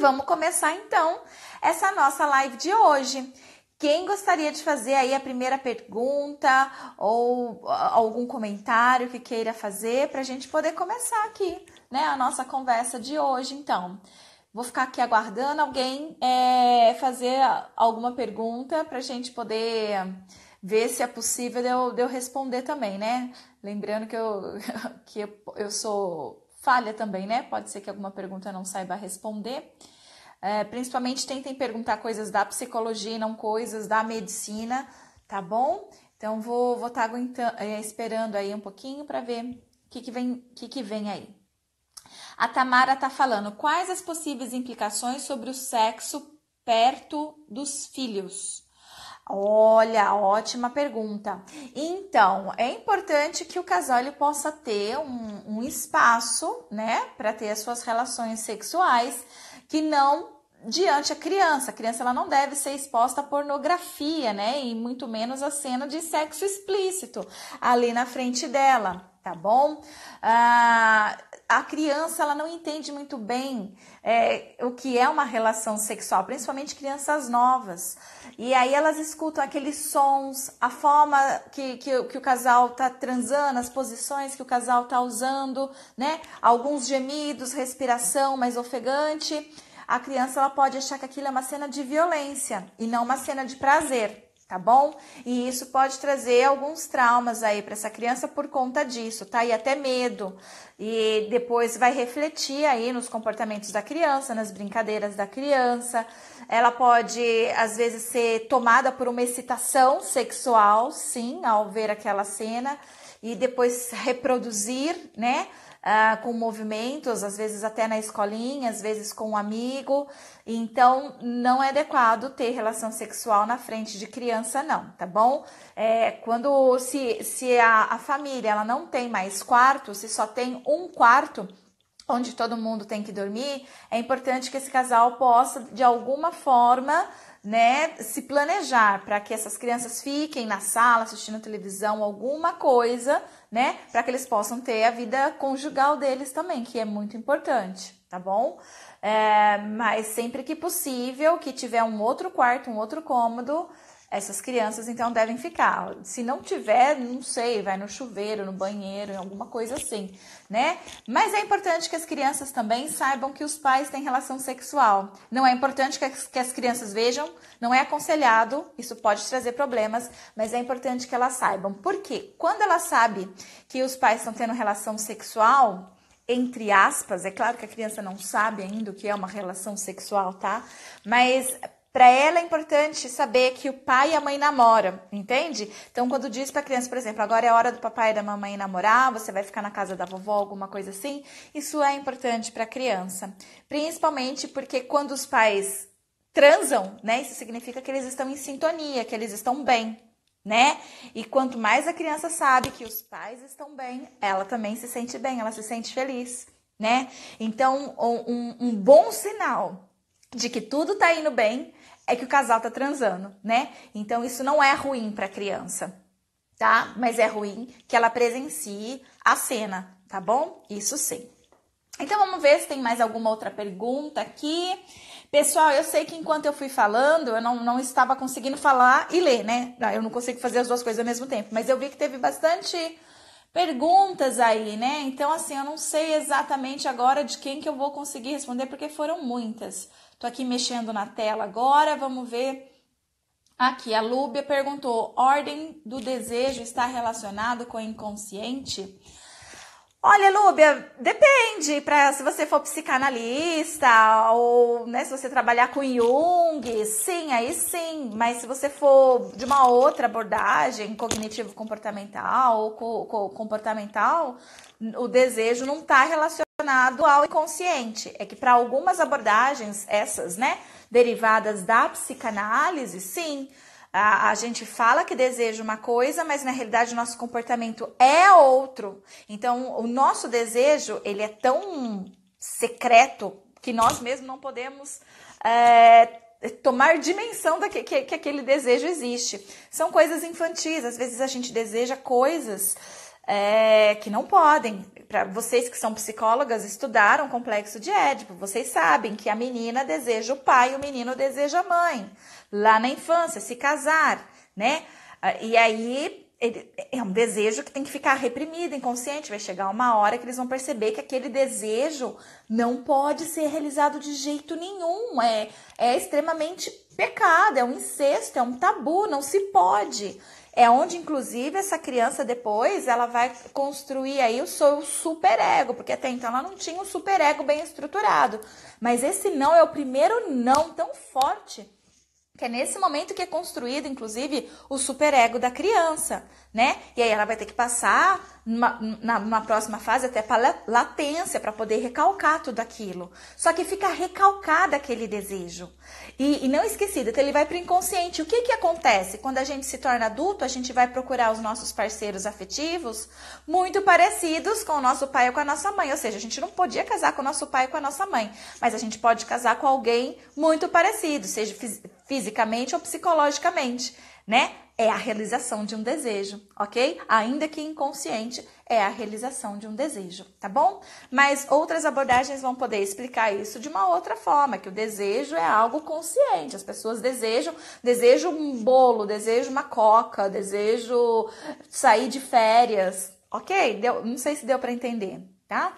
vamos começar então essa nossa live de hoje. Quem gostaria de fazer aí a primeira pergunta ou ah, algum comentário que queira fazer para a gente poder começar aqui, né, a nossa conversa de hoje, então. Vou ficar aqui aguardando alguém é, fazer alguma pergunta para a gente poder ver se é possível de eu, de eu responder também, né? Lembrando que eu, que eu sou falha também, né? Pode ser que alguma pergunta não saiba responder. É, principalmente tentem perguntar coisas da psicologia e não coisas da medicina, tá bom? Então vou vou tá estar é, esperando aí um pouquinho para ver o que, que vem que, que vem aí. A Tamara tá falando quais as possíveis implicações sobre o sexo perto dos filhos. Olha, ótima pergunta. Então, é importante que o casal ele possa ter um, um espaço, né, para ter as suas relações sexuais que não diante a criança. A criança ela não deve ser exposta à pornografia, né, e muito menos a cena de sexo explícito ali na frente dela tá bom? Ah, a criança ela não entende muito bem é, o que é uma relação sexual, principalmente crianças novas. E aí elas escutam aqueles sons, a forma que, que, que o casal tá transando, as posições que o casal tá usando, né? Alguns gemidos, respiração mais ofegante. A criança ela pode achar que aquilo é uma cena de violência e não uma cena de prazer tá bom? E isso pode trazer alguns traumas aí para essa criança por conta disso, tá? E até medo. E depois vai refletir aí nos comportamentos da criança, nas brincadeiras da criança. Ela pode, às vezes, ser tomada por uma excitação sexual, sim, ao ver aquela cena, e depois reproduzir, né? Ah, com movimentos, às vezes até na escolinha, às vezes com um amigo. Então, não é adequado ter relação sexual na frente de criança, não, tá bom? É, quando se, se a, a família ela não tem mais quarto, se só tem um quarto, onde todo mundo tem que dormir, é importante que esse casal possa, de alguma forma, né, se planejar para que essas crianças fiquem na sala assistindo televisão, alguma coisa né? Para que eles possam ter a vida conjugal deles também, que é muito importante, tá bom? É, mas sempre que possível, que tiver um outro quarto, um outro cômodo, essas crianças então devem ficar. Se não tiver, não sei, vai no chuveiro, no banheiro, em alguma coisa assim, né? Mas é importante que as crianças também saibam que os pais têm relação sexual. Não é importante que as, que as crianças vejam, não é aconselhado, isso pode trazer problemas, mas é importante que elas saibam. Porque quando ela sabe que os pais estão tendo relação sexual, entre aspas, é claro que a criança não sabe ainda o que é uma relação sexual, tá? Mas para ela é importante saber que o pai e a mãe namoram, entende? Então, quando diz para a criança, por exemplo, agora é hora do papai e da mamãe namorar, você vai ficar na casa da vovó, alguma coisa assim, isso é importante para a criança. Principalmente porque quando os pais transam, né, isso significa que eles estão em sintonia, que eles estão bem, né? E quanto mais a criança sabe que os pais estão bem, ela também se sente bem, ela se sente feliz, né? Então, um, um bom sinal de que tudo está indo bem é que o casal tá transando, né? Então isso não é ruim para a criança, tá? Mas é ruim que ela presencie a cena, tá bom? Isso sim. Então vamos ver se tem mais alguma outra pergunta aqui. Pessoal, eu sei que enquanto eu fui falando, eu não, não estava conseguindo falar e ler, né? Ah, eu não consigo fazer as duas coisas ao mesmo tempo, mas eu vi que teve bastante perguntas aí, né? Então, assim, eu não sei exatamente agora de quem que eu vou conseguir responder, porque foram muitas. Tô aqui mexendo na tela agora, vamos ver. Aqui, a Lúbia perguntou: ordem do desejo está relacionado com o inconsciente? Olha, Lúbia, depende. Pra, se você for psicanalista ou né, se você trabalhar com Jung, sim, aí sim. Mas se você for de uma outra abordagem, cognitivo-comportamental ou co comportamental, o desejo não está relacionado relacionado ao inconsciente. É que para algumas abordagens, essas, né, derivadas da psicanálise, sim, a, a, gente fala que deseja uma coisa, mas na realidade o nosso comportamento é outro. Então, o nosso desejo, ele é tão secreto que nós mesmos não podemos é, tomar dimensão da que, que, que aquele desejo existe. São coisas infantis, às vezes a gente deseja coisas é, que não podem para vocês que são psicólogas, estudaram o complexo de Édipo, vocês sabem que a menina deseja o pai e o menino deseja a mãe, lá na infância, se casar, né? Ah, e aí ele, é um desejo que tem que ficar reprimido, inconsciente, vai chegar uma hora que eles vão perceber que aquele desejo não pode ser realizado de jeito nenhum, é, é extremamente pecado, é um incesto, é um tabu, não se pode. É onde, inclusive, essa criança depois ela vai construir aí o seu superego, porque até então ela não tinha um superego bem estruturado. Mas esse não é o primeiro não tão forte, que é nesse momento que é construído, inclusive, o superego da criança né? E aí ela vai ter que passar numa, numa próxima fase até para latência, para poder recalcar tudo aquilo. Só que fica recalcado aquele desejo. E, e não esquecido, então ele vai para o inconsciente. O que, que acontece? Quando a gente se torna adulto, a gente vai procurar os nossos parceiros afetivos muito parecidos com o nosso pai ou com a nossa mãe. Ou seja, a gente não podia casar com o nosso pai ou com a nossa mãe, mas a gente pode casar com alguém muito parecido, seja fisicamente ou psicologicamente né? É a realização de um desejo, ok? Ainda que inconsciente, é a realização de um desejo, tá bom? Mas outras abordagens vão poder explicar isso de uma outra forma, que o desejo é algo consciente. As pessoas desejam, desejo um bolo, desejo uma coca, desejo sair de férias, ok? Deu, não sei se deu para entender, tá?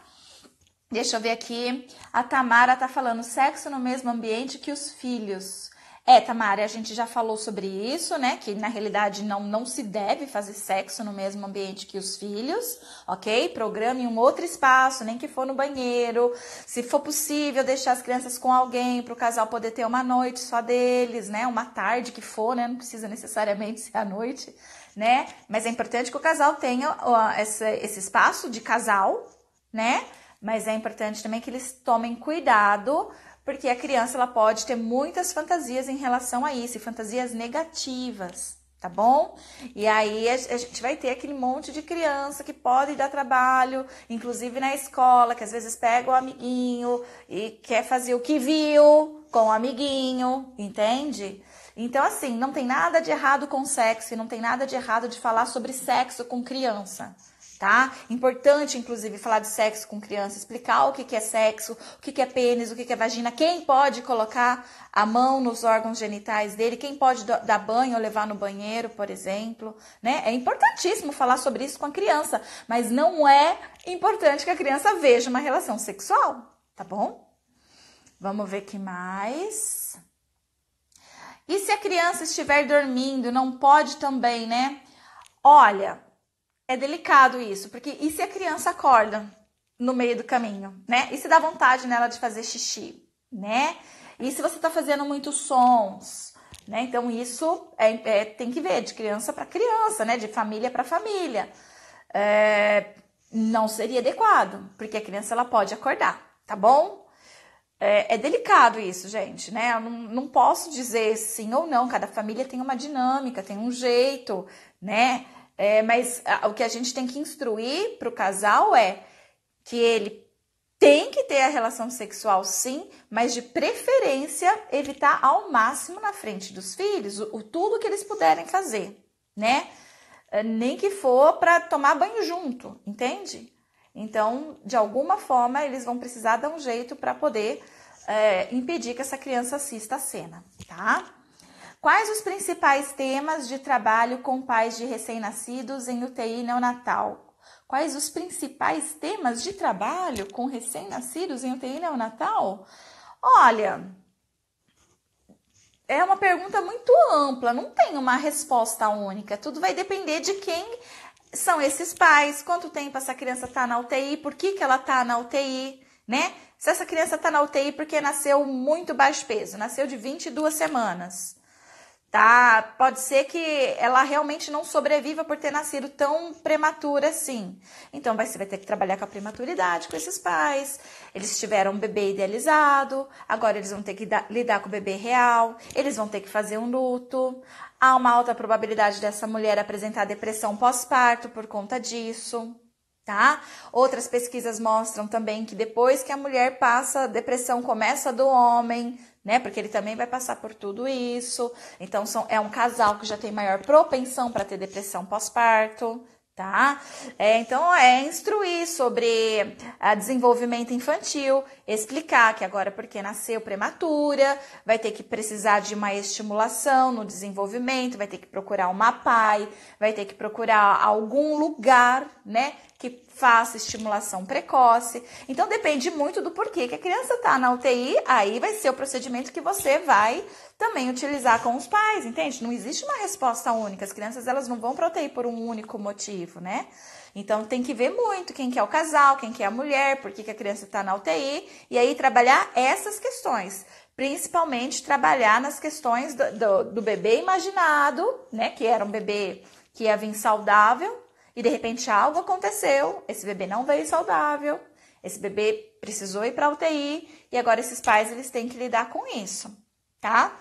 Deixa eu ver aqui. A Tamara tá falando sexo no mesmo ambiente que os filhos. É, Tamara, a gente já falou sobre isso, né? Que na realidade não, não se deve fazer sexo no mesmo ambiente que os filhos, ok? Programe um outro espaço, nem que for no banheiro. Se for possível, deixar as crianças com alguém para o casal poder ter uma noite só deles, né? Uma tarde que for, né? Não precisa necessariamente ser à noite, né? Mas é importante que o casal tenha ó, esse espaço de casal, né? Mas é importante também que eles tomem cuidado porque a criança ela pode ter muitas fantasias em relação a isso, fantasias negativas, tá bom? E aí a gente vai ter aquele monte de criança que pode dar trabalho, inclusive na escola, que às vezes pega o amiguinho e quer fazer o que viu com o amiguinho, entende? Então, assim, não tem nada de errado com sexo e não tem nada de errado de falar sobre sexo com criança tá? Importante, inclusive, falar de sexo com criança, explicar o que, é sexo, o que, é pênis, o que, que é vagina, quem pode colocar a mão nos órgãos genitais dele, quem pode dar banho ou levar no banheiro, por exemplo, né? É importantíssimo falar sobre isso com a criança, mas não é importante que a criança veja uma relação sexual, tá bom? Vamos ver que mais. E se a criança estiver dormindo, não pode também, né? Olha, é delicado isso, porque e se a criança acorda no meio do caminho, né? E se dá vontade nela de fazer xixi, né? E se você tá fazendo muitos sons, né? Então isso é, é tem que ver de criança para criança, né? De família para família. É, não seria adequado, porque a criança ela pode acordar, tá bom? É, é delicado isso, gente, né? Eu não, não posso dizer sim ou não. Cada família tem uma dinâmica, tem um jeito, né? É, mas a, ah, o que a gente tem que instruir para o casal é que ele tem que ter a relação sexual, sim, mas de preferência evitar tá ao máximo na frente dos filhos o, o tudo que eles puderem fazer, né? É, nem que for para tomar banho junto, entende? Então, de alguma forma, eles vão precisar dar um jeito para poder é, impedir que essa criança assista a cena, tá? Quais os principais temas de trabalho com pais de recém-nascidos em UTI neonatal? Quais os principais temas de trabalho com recém-nascidos em UTI neonatal? Olha, é uma pergunta muito ampla, não tem uma resposta única. Tudo vai depender de quem são esses pais, quanto tempo essa criança está na UTI, por que, que ela está na UTI, né? Se essa criança está na UTI porque nasceu muito baixo peso, nasceu de 22 semanas tá? Pode ser que ela realmente não sobreviva por ter nascido tão prematura assim. Então você vai ter que trabalhar com a prematuridade com esses pais. Eles tiveram um bebê idealizado, agora eles vão ter que lidar com o bebê real, eles vão ter que fazer um luto. Há uma alta probabilidade dessa mulher apresentar depressão pós-parto por conta disso. Tá? Outras pesquisas mostram também que depois que a mulher passa, a depressão começa do homem, né? Porque ele também vai passar por tudo isso. Então, são, é um casal que já tem maior propensão para ter depressão pós-parto, tá? É, então, é instruir sobre a ah, desenvolvimento infantil, explicar que agora, porque nasceu prematura, vai ter que precisar de uma estimulação no desenvolvimento, vai ter que procurar uma pai, vai ter que procurar algum lugar, né? Que faça estimulação precoce. Então depende muito do porquê que a criança está na UTI, aí vai ser o procedimento que você vai também utilizar com os pais, entende? Não existe uma resposta única. As crianças elas não vão para UTI por um único motivo, né? Então tem que ver muito quem que é o casal, quem que é a mulher, por que, que a criança está na UTI e aí trabalhar essas questões principalmente trabalhar nas questões do, do, do, bebê imaginado, né? Que era um bebê que ia vir saudável, e de repente algo aconteceu, esse bebê não veio saudável, esse bebê precisou ir para UTI e agora esses pais eles têm que lidar com isso, tá?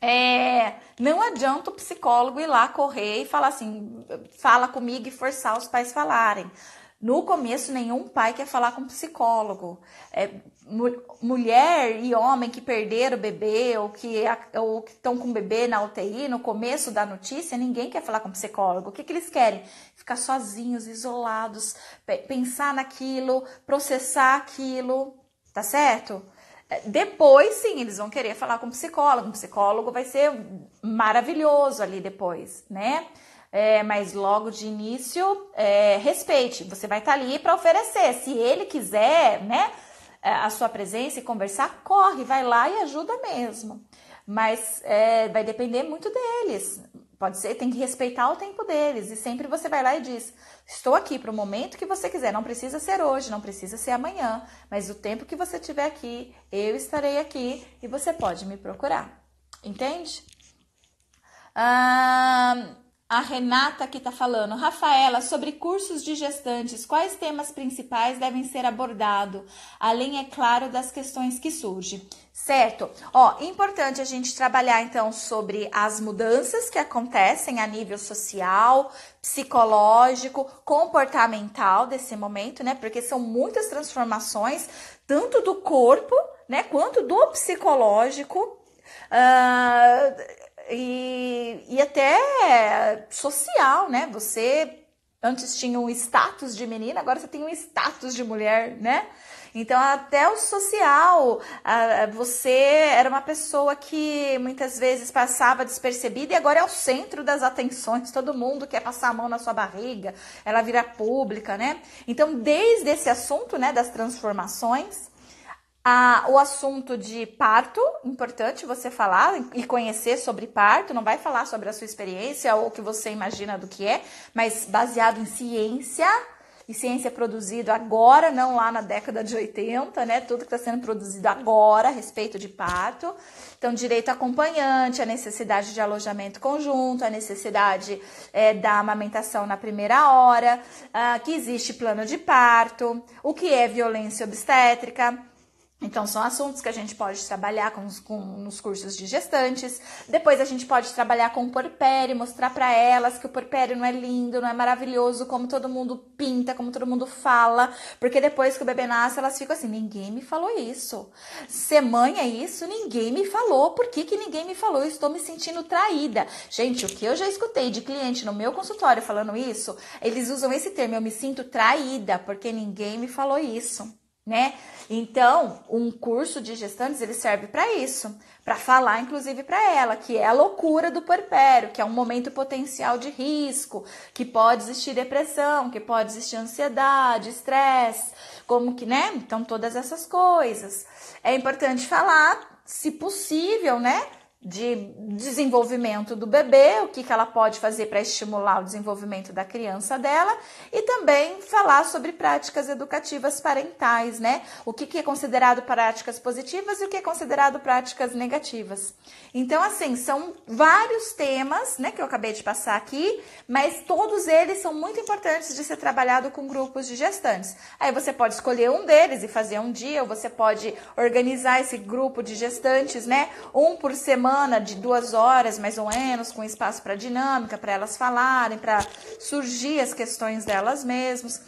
É, não adianta o psicólogo ir lá correr e falar assim, fala comigo e forçar os pais falarem. No começo, nenhum pai quer falar com psicólogo. É, mu mulher e homem que perderam o bebê ou que estão com o bebê na UTI, no começo da notícia, ninguém quer falar com psicólogo. O que, que eles querem? Ficar sozinhos, isolados, pensar naquilo, processar aquilo, tá certo? É, depois, sim, eles vão querer falar com um psicólogo. Um psicólogo vai ser maravilhoso ali depois, né? é, mas logo de início, é, respeite. Você vai estar tá ali para oferecer. Se ele quiser, né, é, a sua presença e conversar, corre, vai lá e ajuda mesmo. Mas é, vai depender muito deles. Pode ser, tem que respeitar o tempo deles. E sempre você vai lá e diz: Estou aqui para o momento que você quiser. Não precisa ser hoje, não precisa ser amanhã. Mas o tempo que você estiver aqui, eu estarei aqui e você pode me procurar. Entende? Ah a Renata que está falando. Rafaela, sobre cursos de gestantes, quais temas principais devem ser abordados? Além, é claro, das questões que surgem. Certo? Ó, importante a gente trabalhar então sobre as mudanças que acontecem a nível social, psicológico, comportamental desse momento, né? Porque são muitas transformações, tanto do corpo, né, quanto do psicológico. Uh, e, e até social, né? Você antes tinha um status de menina, agora você tem um status de mulher, né? Então, até o social, você era uma pessoa que muitas vezes passava despercebida e agora é o centro das atenções. Todo mundo quer passar a mão na sua barriga, ela vira pública, né? Então, desde esse assunto, né, das transformações, ah, o assunto de parto, importante você falar e conhecer sobre parto, não vai falar sobre a sua experiência ou o que você imagina do que é, mas baseado em ciência, e ciência produzido agora, não lá na década de 80, né? Tudo que está sendo produzido agora a respeito de parto. Então, direito acompanhante, a necessidade de alojamento conjunto, a necessidade é, da amamentação na primeira hora, ah, que existe plano de parto, o que é violência obstétrica então, são assuntos que a gente pode trabalhar com, com, nos cursos de gestantes. Depois, a gente pode trabalhar com o porpério, mostrar para elas que o porpério não é lindo, não é maravilhoso, como todo mundo pinta, como todo mundo fala. Porque depois que o bebê nasce, elas ficam assim: ninguém me falou isso. Ser mãe é isso? Ninguém me falou. Por que, que ninguém me falou? Eu estou me sentindo traída. Gente, o que eu já escutei de cliente no meu consultório falando isso, eles usam esse termo: eu me sinto traída, porque ninguém me falou isso né? Então, um curso de gestantes ele serve para isso, para falar inclusive para ela que é a loucura do puerpério, que é um momento potencial de risco, que pode existir depressão, que pode existir ansiedade, estresse, como que, né? Então, todas essas coisas. É importante falar, se possível, né? de desenvolvimento do bebê, o que, que ela pode fazer para estimular o desenvolvimento da criança dela, e também falar sobre práticas educativas parentais, né? O que, que é considerado práticas positivas e o que é considerado práticas negativas. Então, assim, são vários temas, né, que eu acabei de passar aqui, mas todos eles são muito importantes de ser trabalhado com grupos de gestantes. Aí você pode escolher um deles e fazer um dia, ou você pode organizar esse grupo de gestantes, né, um por semana semana de duas horas mais ou menos, com espaço para dinâmica, para elas falarem, para surgir as questões delas mesmas.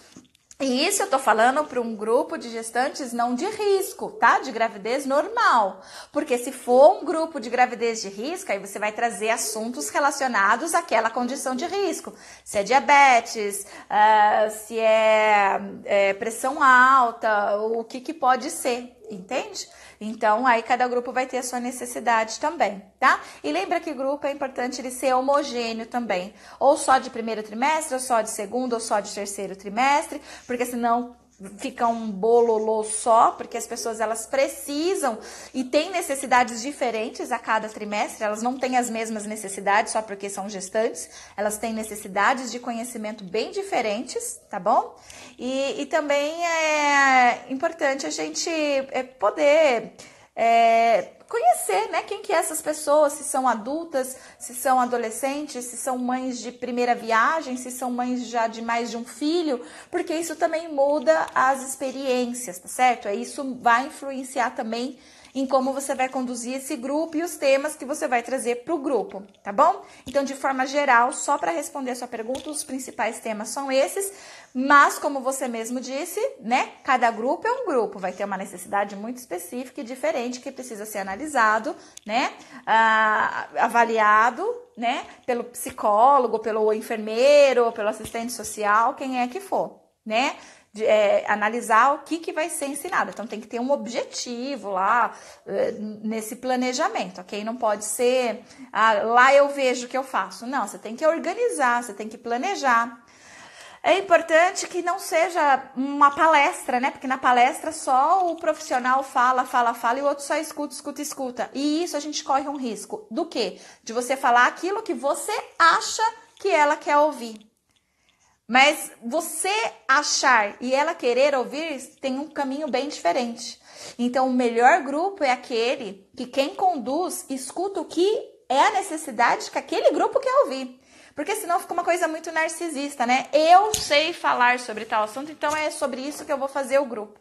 E isso eu tô falando para um grupo de gestantes não de risco, tá? De gravidez normal. Porque se for um grupo de gravidez de risco, aí você vai trazer assuntos relacionados àquela condição de risco. Se é diabetes, uh, se é, é, pressão alta, o que que pode ser, entende? Então, aí cada grupo vai ter a sua necessidade também, tá? E lembra que grupo é importante ele ser homogêneo também. Ou só de primeiro trimestre, ou só de segundo, ou só de terceiro trimestre, porque senão fica um bololô só, porque as pessoas elas precisam e têm necessidades diferentes a cada trimestre, elas não têm as mesmas necessidades só porque são gestantes, elas têm necessidades de conhecimento bem diferentes, tá bom? E, e também é importante a gente é, poder é, conhecer né, quem que é essas pessoas, se são adultas, se são adolescentes, se são mães de primeira viagem, se são mães já de mais de um filho, porque isso também muda as experiências, tá certo? É, isso vai influenciar também em como você vai conduzir esse grupo e os temas que você vai trazer para o grupo, tá bom? Então, de forma geral, só para responder a sua pergunta, os principais temas são esses, mas como você mesmo disse, né? Cada grupo é um grupo, vai ter uma necessidade muito específica e diferente que precisa ser analisado, né? Ah, avaliado, né? Pelo psicólogo, pelo enfermeiro, pelo assistente social, quem é que for, né? de, é, analisar o que, que vai ser ensinado. Então tem que ter um objetivo lá é, nesse planejamento, ok? Não pode ser ah, lá eu vejo o que eu faço. Não, você tem que organizar, você tem que planejar. É importante que não seja uma palestra, né? Porque na palestra só o profissional fala, fala, fala e o outro só escuta, escuta, escuta. E isso a gente corre um risco do quê? De você falar aquilo que você acha que ela quer ouvir. Mas você achar e ela querer ouvir tem um caminho bem diferente. Então, o melhor grupo é aquele que quem conduz escuta o que é a necessidade que aquele grupo quer ouvir. Porque senão fica uma coisa muito narcisista, né? Eu sei falar sobre tal assunto, então é sobre isso que eu vou fazer o grupo.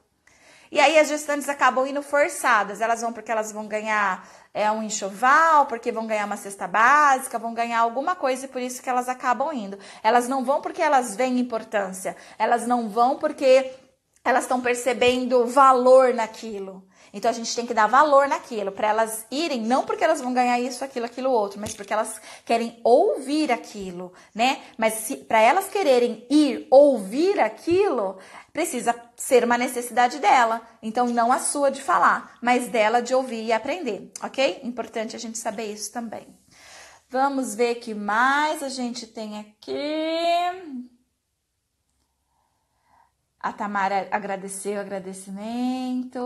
E aí as gestantes acabam indo forçadas, elas vão porque elas vão ganhar é um enxoval, porque vão ganhar uma cesta básica, vão ganhar alguma coisa e por isso que elas acabam indo. Elas não vão porque elas veem importância, elas não vão porque elas estão percebendo valor naquilo. Então a gente tem que dar valor naquilo para elas irem, não porque elas vão ganhar isso, aquilo, aquilo outro, mas porque elas querem ouvir aquilo, né? Mas para elas quererem ir ouvir aquilo, precisa ser uma necessidade dela. Então, não a sua de falar, mas dela de ouvir e aprender, ok? Importante a gente saber isso também. Vamos ver que mais a gente tem aqui. A Tamara agradeceu o agradecimento.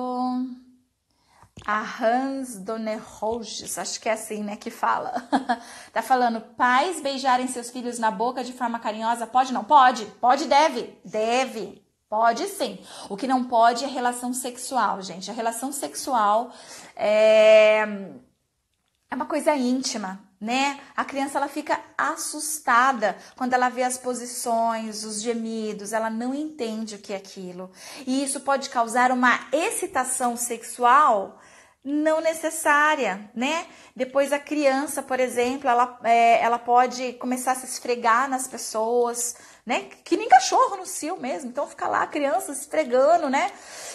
A Hans Donerroges, acho que é assim, né, que fala. tá falando, pais beijarem seus filhos na boca de forma carinhosa, pode? Não pode? Pode, deve. Deve. Pode sim. O que não pode é relação sexual, gente. A relação sexual é, é uma coisa íntima, né? A criança ela fica assustada quando ela vê as posições, os gemidos, ela não entende o que é aquilo. E isso pode causar uma excitação sexual não necessária, né? Depois a criança, por exemplo, ela, é, ela pode começar a se esfregar nas pessoas, né? Que nem cachorro no cio mesmo. Então fica lá a criança esfregando, né?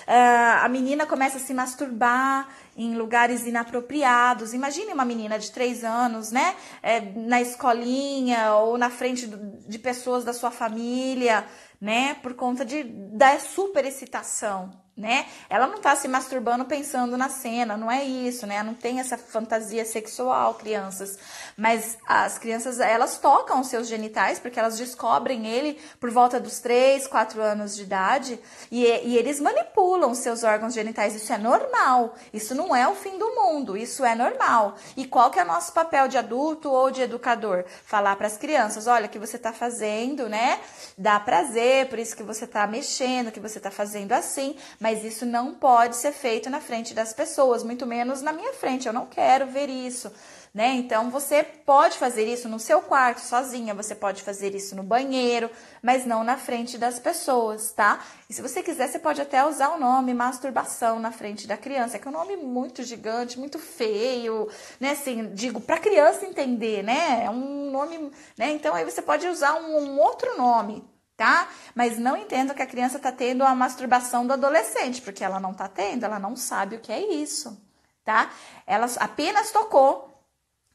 Uh, a menina começa a se masturbar em lugares inapropriados. Imagine uma menina de três anos, né? É, na escolinha ou na frente de pessoas da sua família, né? Por conta de, da super excitação, né? Ela não tá se masturbando pensando na cena, não é isso, né? Não tem essa fantasia sexual, crianças. Mas as crianças, elas tocam os seus genitais, porque elas descobrem ele por volta dos 3, 4 anos de idade, e, e eles manipulam os seus órgãos genitais. Isso é normal, isso não é o fim do mundo, isso é normal. E qual que é o nosso papel de adulto ou de educador? Falar para as crianças, olha, o que você tá fazendo, né? Dá prazer, por isso que você tá mexendo, que você tá fazendo assim, mas isso não pode ser feito na frente das pessoas, muito menos na minha frente. Eu não quero ver isso, né? Então você pode fazer isso no seu quarto sozinha, você pode fazer isso no banheiro, mas não na frente das pessoas, tá? E se você quiser, você pode até usar o nome masturbação na frente da criança, que é um nome muito gigante, muito feio, né? Assim, digo, para criança entender, né? É um nome, né? Então aí você pode usar um, um outro nome, tá? Mas não entendo que a criança tá tendo a masturbação do adolescente, porque ela não tá tendo, ela não sabe o que é isso, tá? Ela apenas tocou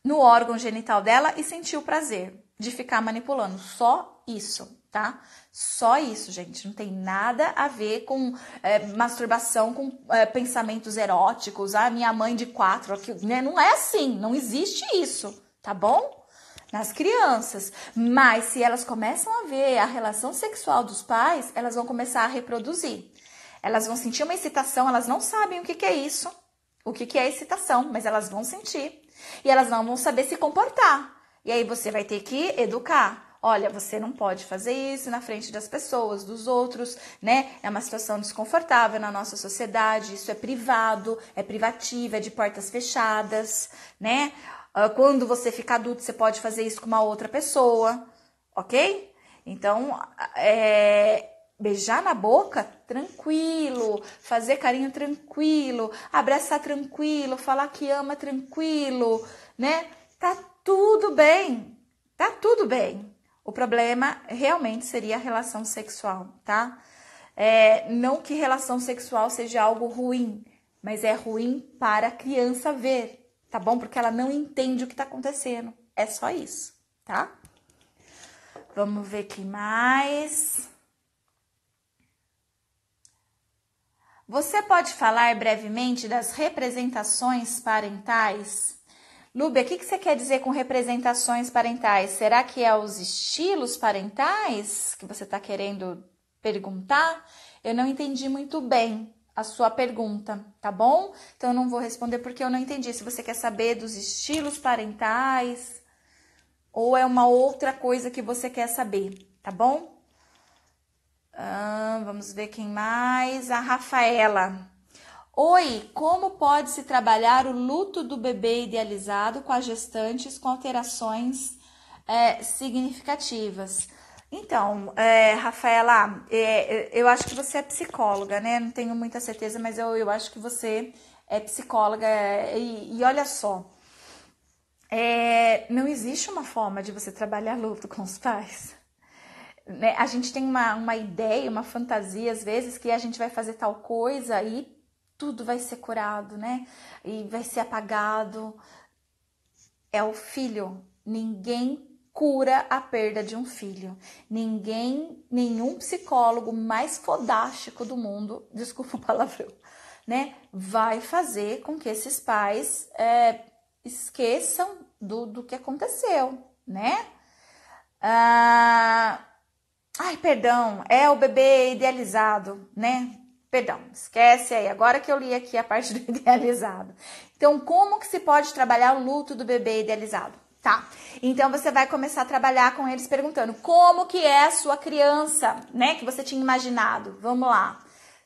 no órgão genital dela e sentiu prazer de ficar manipulando, só isso, tá? Só isso, gente, não tem nada a ver com é, masturbação, com é, pensamentos eróticos, ah, minha mãe de quatro, aqui, né? não é assim, não existe isso, tá bom? nas crianças. Mas se elas começam a ver a relação sexual dos pais, elas vão começar a reproduzir. Elas vão sentir uma excitação, elas não sabem o que, que é isso, o que, que é excitação, mas elas vão sentir. E elas não vão saber se comportar. E aí você vai ter que educar. Olha, você não pode fazer isso na frente das pessoas, dos outros, né? É uma situação desconfortável na nossa sociedade, isso é privado, é privativo, é de portas fechadas, né? Ah, quando você ficar adulto, você pode fazer isso com uma outra pessoa, ok? Então, é, beijar na boca tranquilo, fazer carinho tranquilo, abraçar tranquilo, falar que ama tranquilo, né? Tá tudo bem, tá tudo bem. O problema realmente seria a relação sexual, tá? É, não que relação sexual seja algo ruim, mas é ruim para a criança ver, tá bom? Porque ela não entende o que tá acontecendo. É só isso, tá? Vamos ver que mais. Você pode falar brevemente das representações parentais? Lúbia, o que, que você quer dizer com representações parentais? Será que é os estilos parentais que você está querendo perguntar? Eu não entendi muito bem a sua pergunta, tá bom? Então eu não vou responder porque eu não entendi. Se você quer saber dos estilos parentais ou é uma outra coisa que você quer saber, tá bom? Ah, vamos ver quem mais. A Rafaela. Oi, como pode se trabalhar o luto do bebê idealizado com as gestantes com alterações é, significativas? Então, é, Rafaela, é, é, eu acho que você é psicóloga, né? Não tenho muita certeza, mas eu, eu acho que você é psicóloga. É, e, e olha só, é, não existe uma forma de você trabalhar luto com os pais. Né? A gente tem uma, uma ideia, uma fantasia, às vezes, que a gente vai fazer tal coisa e tudo vai ser curado, né? E vai ser apagado. É o filho. Ninguém cura a perda de um filho. Ninguém, nenhum psicólogo mais fodástico do mundo, desculpa o palavrão, né, vai fazer com que esses pais é, esqueçam do, do que aconteceu, né? Ah, ai, perdão, é o bebê idealizado, né? Perdão, esquece aí, agora que eu li aqui a parte do idealizado. Então, como que se pode trabalhar o luto do bebê idealizado? tá? Então você vai começar a trabalhar com eles perguntando como que é a sua criança, né? Que você tinha imaginado. Vamos lá.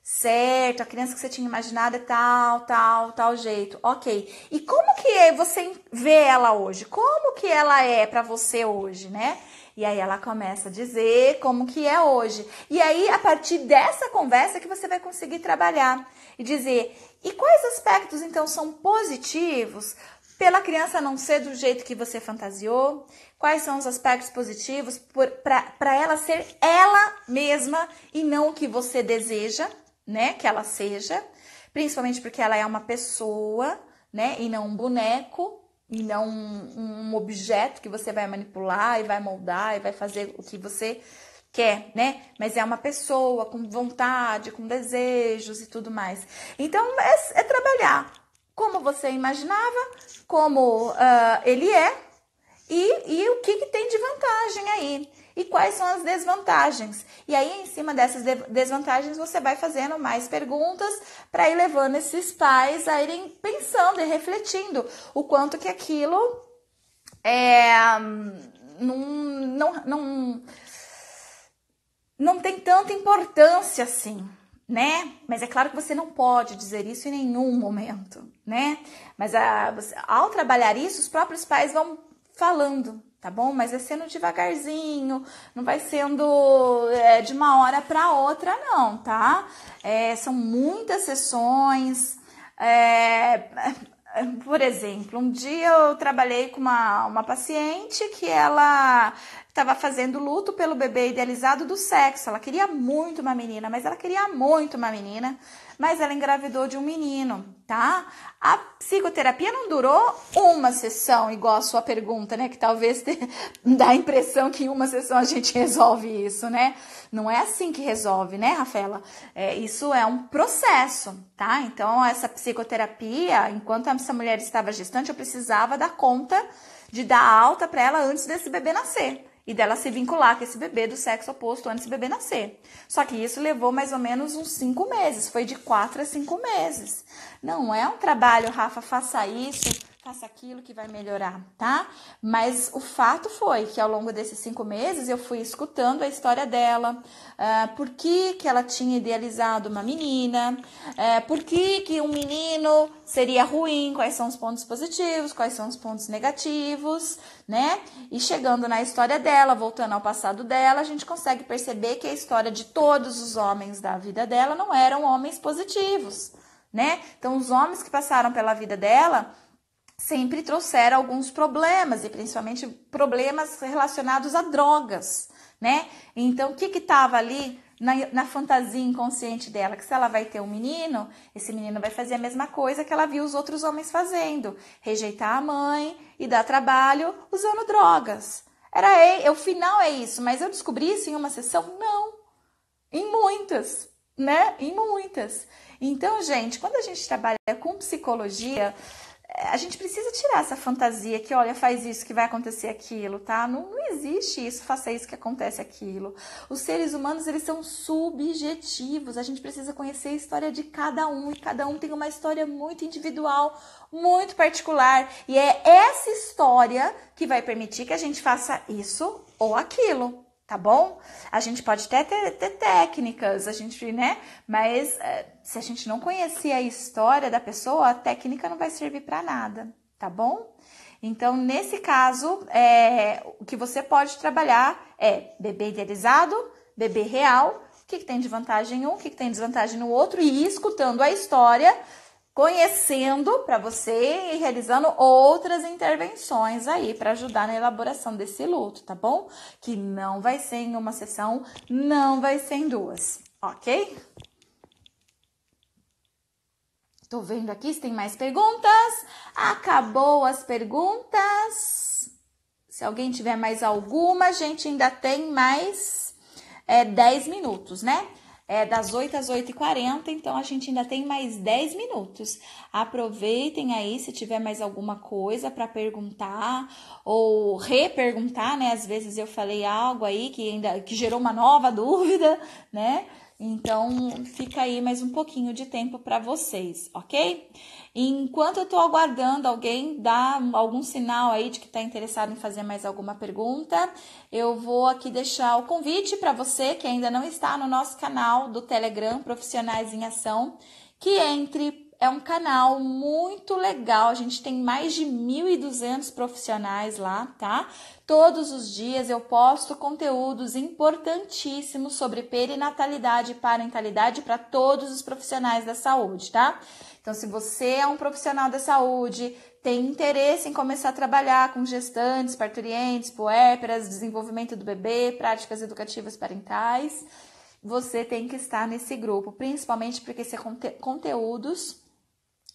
Certo, a criança que você tinha imaginado é tal, tal, tal jeito. Ok. E como que é você vê ela hoje? Como que ela é para você hoje, né? E aí ela começa a dizer como que é hoje. E aí, a partir dessa conversa que você vai conseguir trabalhar e dizer e quais aspectos então são positivos, pela criança não ser do jeito que você fantasiou? Quais são os aspectos positivos para ela ser ela mesma e não o que você deseja, né? Que ela seja, principalmente porque ela é uma pessoa, né? E não um boneco, e não um, um objeto que você vai manipular e vai moldar e vai fazer o que você quer, né? Mas é uma pessoa com vontade, com desejos e tudo mais. Então é, é trabalhar como você imaginava, como uh, ele é e, e o que, que tem de vantagem aí e quais são as desvantagens. E aí, em cima dessas desvantagens, você vai fazendo mais perguntas para ir levando esses pais a irem pensando e refletindo o quanto que aquilo é, não, não, não, não tem tanta importância assim né? Mas é claro que você não pode dizer isso em nenhum momento, né? Mas a, ao trabalhar isso, os próprios pais vão falando, tá bom? Mas é sendo devagarzinho, não vai sendo é, de uma hora para outra, não, tá? É, são muitas sessões. É, por exemplo, um dia eu trabalhei com uma, uma paciente que ela estava fazendo luto pelo bebê idealizado do sexo. Ela queria muito uma menina, mas ela queria muito uma menina, mas ela engravidou de um menino, tá? A psicoterapia não durou uma sessão, igual a sua pergunta, né? Que talvez te... dá a impressão que em uma sessão a gente resolve isso, né? Não é assim que resolve, né, Rafaela? É, isso é um processo, tá? Então, essa psicoterapia, enquanto essa mulher estava gestante, eu precisava dar conta de dar alta para ela antes desse bebê nascer e dela se vincular com esse bebê do sexo oposto antes do bebê nascer. Só que isso levou mais ou menos uns cinco meses, foi de quatro a cinco meses. Não é um trabalho, Rafa, faça isso faça aquilo que vai melhorar, tá? Mas o fato foi que ao longo desses cinco meses eu fui escutando a história dela, uh, por que, que ela tinha idealizado uma menina, uh, por que, que um menino seria ruim, quais são os pontos positivos, quais são os pontos negativos, né? E chegando na história dela, voltando ao passado dela, a gente consegue perceber que a história de todos os homens da vida dela não eram homens positivos. Né? Então, os homens que passaram pela vida dela sempre trouxeram alguns problemas, e principalmente problemas relacionados a drogas, né? Então, o que estava ali na, na, fantasia inconsciente dela? Que se ela vai ter um menino, esse menino vai fazer a mesma coisa que ela viu os outros homens fazendo: rejeitar a mãe e dar trabalho usando drogas. Era o final é isso, mas eu descobri isso em uma sessão? Não. Em muitas, né? Em muitas. Então, gente, quando a gente trabalha com psicologia, é, a gente precisa tirar essa fantasia que, olha, faz isso que vai acontecer aquilo, tá? Não, não, existe isso, faça isso que acontece aquilo. Os seres humanos, eles são subjetivos. A gente precisa conhecer a história de cada um. E cada um tem uma história muito individual, muito particular. E é essa história que vai permitir que a gente faça isso ou aquilo tá bom? A gente pode até ter, ter, técnicas, a gente, né? Mas eh, se a gente não conhecer a história da pessoa, a técnica não vai servir para nada, tá bom? Então, nesse caso, é, o que você pode trabalhar é bebê idealizado, bebê real, o que, que tem de vantagem em um, o que, que tem de desvantagem no outro, e ir escutando a história conhecendo para você e realizando outras intervenções aí para ajudar na elaboração desse luto, tá bom? Que não vai ser em uma sessão, não vai ser em duas, ok? Tô vendo aqui se tem mais perguntas. Acabou as perguntas. Se alguém tiver mais alguma, a gente ainda tem mais é, 10 minutos, né? é, das 8 às 8h40, então a gente ainda tem mais 10 minutos. Aproveitem aí se tiver mais alguma coisa para perguntar ou reperguntar, né? Às vezes eu falei algo aí que ainda que gerou uma nova dúvida, né? Então, fica aí mais um pouquinho de tempo para vocês, ok? Enquanto eu estou aguardando alguém dar algum sinal aí de que está interessado em fazer mais alguma pergunta, eu vou aqui deixar o convite para você que ainda não está no nosso canal do Telegram Profissionais em Ação, que entre é um canal muito legal. A gente tem mais de 1.200 profissionais lá, tá? Todos os dias eu posto conteúdos importantíssimos sobre perinatalidade e parentalidade para todos os profissionais da saúde, tá? Então, se você é um profissional da saúde, tem interesse em começar a trabalhar com gestantes, parturientes, puérperas, desenvolvimento do bebê, práticas educativas parentais, você tem que estar nesse grupo, principalmente porque são conteúdos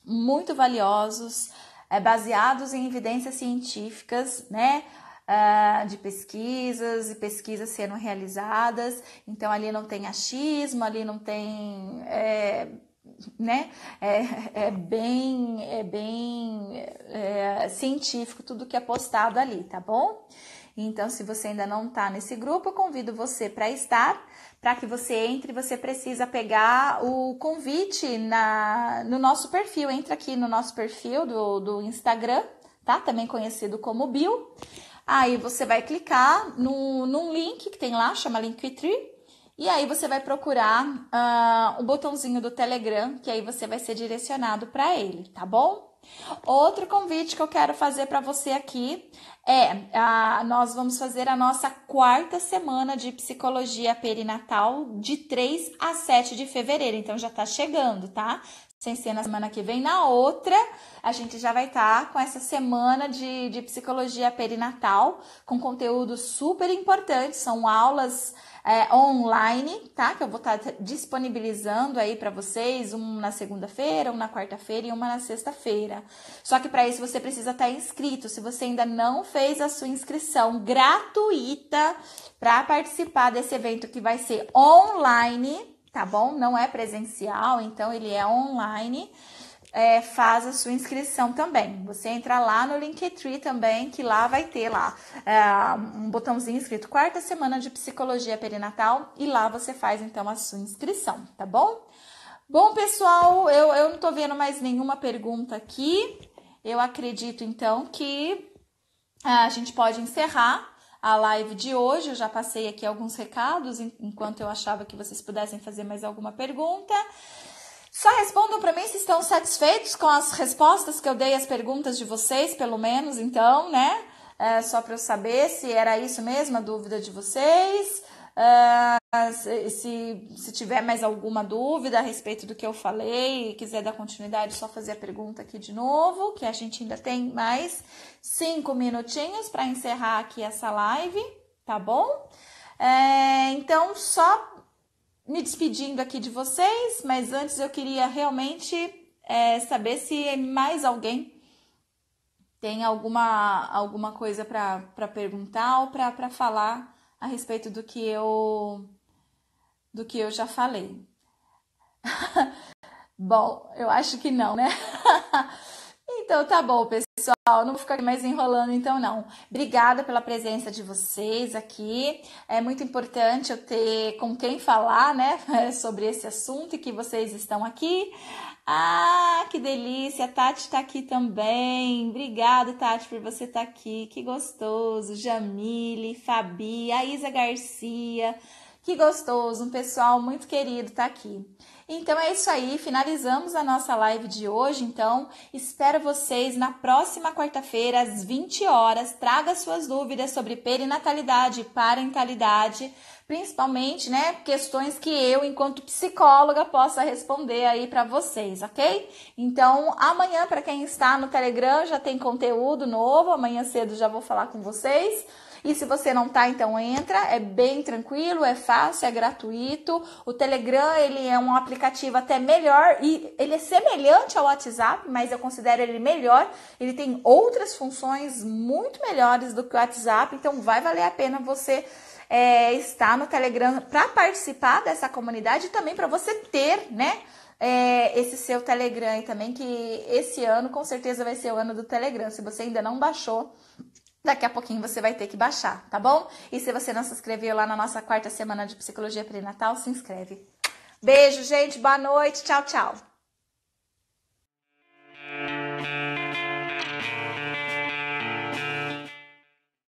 muito valiosos, é, baseados em evidências científicas, né? Uh, de pesquisas e pesquisas sendo realizadas, então ali não tem achismo, ali não tem é, né? É, é, bem, é bem é, científico tudo que é postado ali, tá bom? Então, se você ainda não está nesse grupo, eu convido você para estar. Para que você entre, você precisa pegar o convite na, no nosso perfil. Entra aqui no nosso perfil do, do Instagram, tá? Também conhecido como Bill. Aí você vai clicar no, num link que tem lá, chama Linktree. E aí você vai procurar uh, o botãozinho do Telegram, que aí você vai ser direcionado para ele, tá bom? Outro convite que eu quero fazer para você aqui é: a, nós vamos fazer a nossa quarta semana de psicologia perinatal de 3 a 7 de fevereiro. Então já está chegando, tá? sem ser na semana que vem. Na outra, a gente já vai estar tá com essa semana de, de psicologia perinatal, com conteúdo super importante, são aulas é, online, tá? Que eu vou estar tá disponibilizando aí para vocês, um na segunda-feira, um na quarta-feira e uma na sexta-feira. Só que para isso você precisa estar tá inscrito. Se você ainda não fez a sua inscrição gratuita para participar desse evento que vai ser online, tá bom? Não é presencial, então ele é online. É, faz a sua inscrição também. Você entra lá no Linktree também, que lá vai ter lá é, um botãozinho escrito quarta semana de psicologia perinatal e lá você faz então a sua inscrição, tá bom? Bom, pessoal, eu, eu não tô vendo mais nenhuma pergunta aqui. Eu acredito então que é, a gente pode encerrar a live de hoje. Eu já passei aqui alguns recados enquanto eu achava que vocês pudessem fazer mais alguma pergunta. Só respondam para mim se estão satisfeitos com as respostas que eu dei às perguntas de vocês, pelo menos, então, né? É, só para eu saber se era isso mesmo a dúvida de vocês. Ah, se, se, se, tiver mais alguma dúvida a respeito do que eu falei e quiser dar continuidade, só fazer a pergunta aqui de novo, que a gente ainda tem mais cinco minutinhos para encerrar aqui essa live, tá bom? É, então, só me despedindo aqui de vocês, mas antes eu queria realmente é, saber se é mais alguém tem alguma, alguma coisa para perguntar ou para falar a respeito do que eu do que eu já falei. bom, eu acho que não, né? então tá bom, pessoal. Pessoal, não vou ficar mais enrolando então não. Obrigada pela presença de vocês aqui. É muito importante eu ter com quem falar, né, sobre esse assunto e que vocês estão aqui. Ah, que delícia! A Tati está aqui também. Obrigada, Tati, por você estar tá aqui. Que gostoso. Jamile, Fabi, a Isa Garcia. Que gostoso, um pessoal muito querido está aqui. Então é isso aí, finalizamos a nossa live de hoje. Então, espero vocês na próxima quarta-feira, às 20 horas. Traga suas dúvidas sobre perinatalidade e parentalidade, principalmente, né, questões que eu, enquanto psicóloga, possa responder aí para vocês, ok? Então, amanhã, para quem está no Telegram, já tem conteúdo novo. Amanhã cedo já vou falar com vocês. E se você não tá, então entra, é bem tranquilo, é fácil, é gratuito. O Telegram, ele é um aplicativo até melhor e ele é semelhante ao WhatsApp, mas eu considero ele melhor. Ele tem outras funções muito melhores do que o WhatsApp, então vai valer a pena você é, estar no Telegram para participar dessa comunidade e também para você ter, né? é, esse seu Telegram e também que esse ano com certeza vai ser o ano do Telegram. Se você ainda não baixou, Daqui a pouquinho você vai ter que baixar, tá bom? E se você não se inscreveu lá na nossa quarta semana de psicologia pré-natal, se inscreve. Beijo, gente. Boa noite. Tchau, tchau.